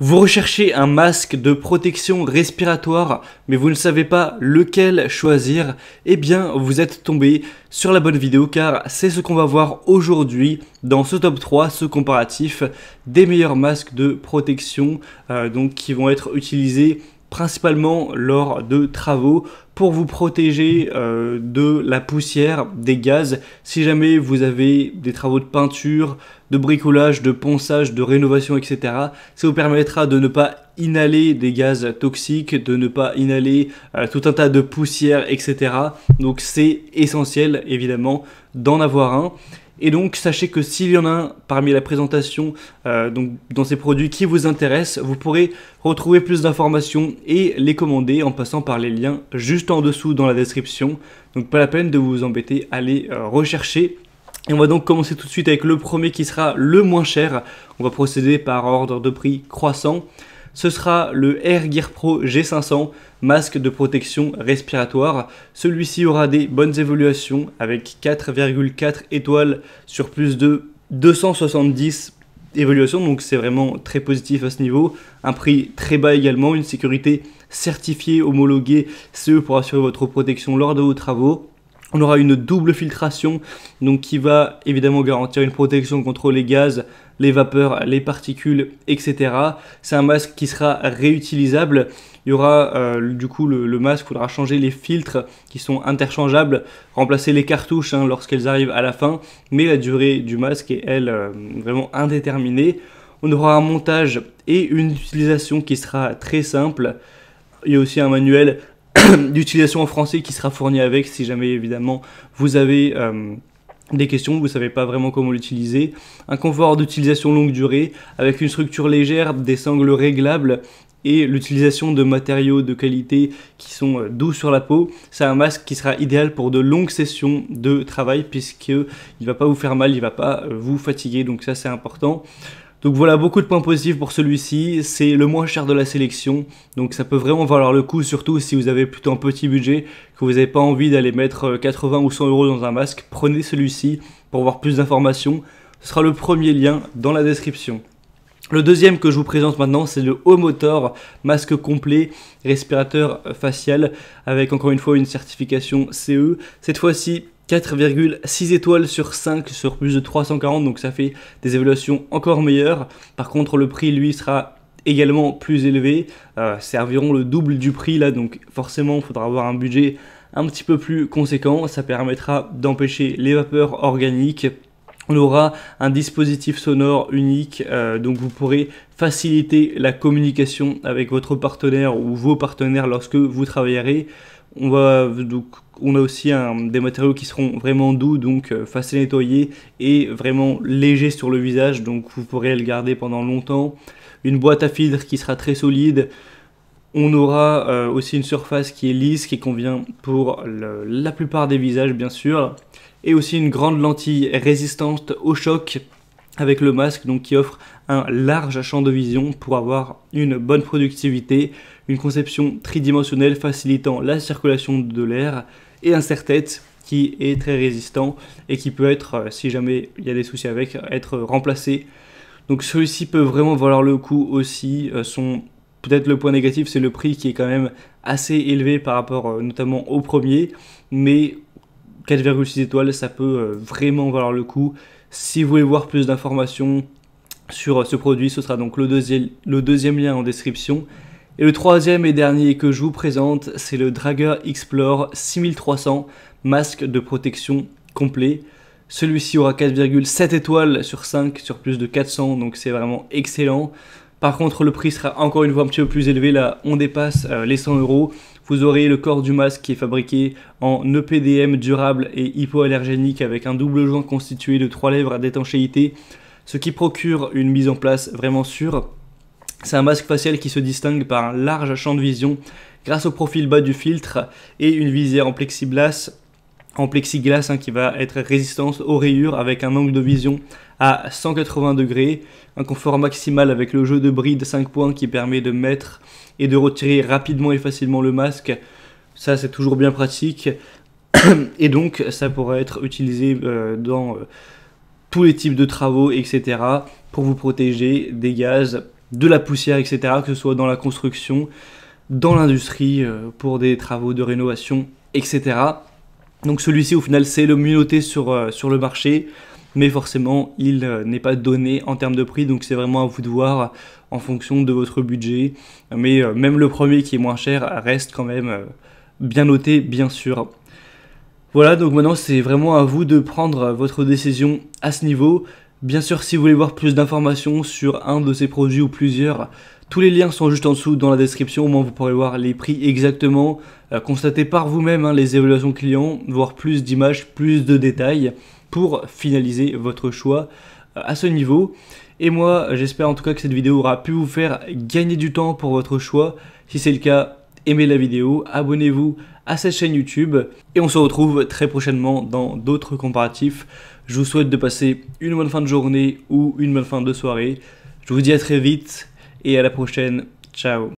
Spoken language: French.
Vous recherchez un masque de protection respiratoire, mais vous ne savez pas lequel choisir, eh bien vous êtes tombé sur la bonne vidéo car c'est ce qu'on va voir aujourd'hui dans ce top 3, ce comparatif des meilleurs masques de protection euh, donc qui vont être utilisés principalement lors de travaux pour vous protéger euh, de la poussière, des gaz. Si jamais vous avez des travaux de peinture, de bricolage, de ponçage, de rénovation, etc., ça vous permettra de ne pas inhaler des gaz toxiques, de ne pas inhaler euh, tout un tas de poussière, etc. Donc c'est essentiel, évidemment, d'en avoir un. Et donc, sachez que s'il y en a parmi la présentation, euh, dans ces produits qui vous intéressent, vous pourrez retrouver plus d'informations et les commander en passant par les liens juste en dessous dans la description. Donc, pas la peine de vous embêter à les euh, rechercher. Et on va donc commencer tout de suite avec le premier qui sera le moins cher. On va procéder par ordre de prix croissant ce sera le Air Gear Pro G500 masque de protection respiratoire. Celui-ci aura des bonnes évaluations avec 4,4 étoiles sur plus de 270 évaluations, donc c'est vraiment très positif à ce niveau. Un prix très bas également, une sécurité certifiée, homologuée CE pour assurer votre protection lors de vos travaux. On aura une double filtration donc qui va évidemment garantir une protection contre les gaz les vapeurs, les particules, etc. C'est un masque qui sera réutilisable. Il y aura euh, du coup le, masque, masque, faudra changer les filtres qui sont interchangeables, remplacer les cartouches hein, lorsqu'elles arrivent à la fin, mais la durée du masque est elle euh, vraiment indéterminée. On aura un montage et une utilisation qui sera très simple. Il y a aussi un manuel d'utilisation en français qui sera fourni avec si jamais évidemment vous avez... Euh, des questions vous ne savez pas vraiment comment l'utiliser, un confort d'utilisation longue durée avec une structure légère, des sangles réglables et l'utilisation de matériaux de qualité qui sont euh, doux sur la peau. C'est un masque qui sera idéal pour de longues sessions de travail puisqu'il ne va pas vous faire mal, il ne va pas euh, vous fatiguer, donc ça c'est important. Donc voilà, beaucoup de points positifs pour celui-ci. C'est le moins cher de la sélection, donc ça peut vraiment valoir le coup, surtout si vous avez plutôt un petit budget, que vous n'avez pas envie d'aller mettre 80 euh, ou 100 euros dans un masque. Prenez celui-ci pour voir plus d'informations. Ce sera le premier lien dans la description. Le deuxième que je vous présente maintenant, c'est le haut motor, masque complet, respirateur facial, avec encore une fois une certification CE. Cette fois-ci, 4,6 étoiles sur 5 sur plus de 340, donc ça fait des évaluations encore meilleures. Par contre, le prix, lui, sera également plus élevé. serviront euh, c'est environ le double du prix là, donc forcément, il faudra avoir un budget un petit peu plus conséquent. Ça permettra d'empêcher les vapeurs organiques. On aura un dispositif sonore unique, euh, donc vous pourrez faciliter la communication avec votre partenaire ou vos partenaires lorsque vous travaillerez. On, on a aussi des matériaux qui seront vraiment doux, donc euh, facile faciles à nettoyer et vraiment légers sur le visage, donc vous pourrez le garder pendant longtemps. Une boîte à filtre qui sera très solide. On aura euh, aussi une surface qui est lisse, qui convient pour la plupart des visages bien sûr. Et aussi une grande lentille résistante au choc avec le masque donc qui offre un large champ de vision pour avoir une bonne productivité une conception tridimensionnelle facilitant la circulation de l'air et un serre-tête qui est très résistant et qui peut être, euh, si jamais il y a des soucis avec, être remplacé. Donc celui-ci peut vraiment valoir le coup aussi. Euh, son peut-être le point négatif, c'est le prix qui est quand même assez élevé par rapport euh, notamment au premier, mais 4,6 étoiles, ça peut vraiment valoir le coup. Si vous voulez voir plus d'informations sur ce produit, ce sera donc le deuxième, le deuxième lien en description. Et le troisième et dernier que je vous présente, c'est le Drager Explore 6300 masque de protection complet. Celui-ci aura 4,7 étoiles sur 5 sur plus de 400, donc c'est vraiment excellent. Par contre, le prix sera encore une fois un petit peu plus élevé. Là, on dépasse euh, les 100 euros. Vous aurez le corps du masque qui est fabriqué en EPDM durable et hypoallergénique avec un double joint constitué de trois lèvres à détanchéité, ce qui procure une mise en place vraiment sûre. C'est un masque facial qui se distingue par un large champ de vision grâce au profil bas du filtre et une visière en plexiglas, en plexiglas hein, qui va être résistante aux rayures avec un angle de vision à 180 degrés, un confort maximal avec le jeu de bride 5 points qui permet de mettre et de retirer rapidement et facilement le masque. Ça c'est toujours bien pratique et donc ça pourra être utilisé euh, dans euh, tous les types de travaux, etc. pour vous protéger des gaz de la poussière, etc., que ce soit dans la construction, dans l'industrie, euh, pour des travaux de rénovation, etc. Donc celui-ci, au final, c'est le mieux noté sur, euh, sur le marché mais forcément il euh, n'est pas donné en termes de prix, donc c'est vraiment à vous de voir en fonction de votre budget. Mais même le premier qui est moins cher reste quand même bien noté, bien sûr. Voilà, donc maintenant c'est vraiment à vous de prendre votre décision à ce niveau. Bien sûr, si vous voulez voir plus d'informations sur un de ces produits ou plusieurs, tous les liens sont juste en dessous dans la description, au moins vous pourrez voir les prix exactement, euh, constater par vous-même hein, les évaluations clients, voir plus d'images, plus de détails pour finaliser votre choix euh, à ce niveau. Et moi, j'espère en tout cas que cette vidéo aura pu vous faire gagner du temps pour votre choix. Si c'est le cas, aimez la vidéo, abonnez-vous à cette chaîne YouTube et on se retrouve très prochainement dans d'autres comparatifs. Je vous souhaite de passer une bonne fin de journée ou une bonne fin de soirée. Je vous dis à très vite et à la prochaine. Ciao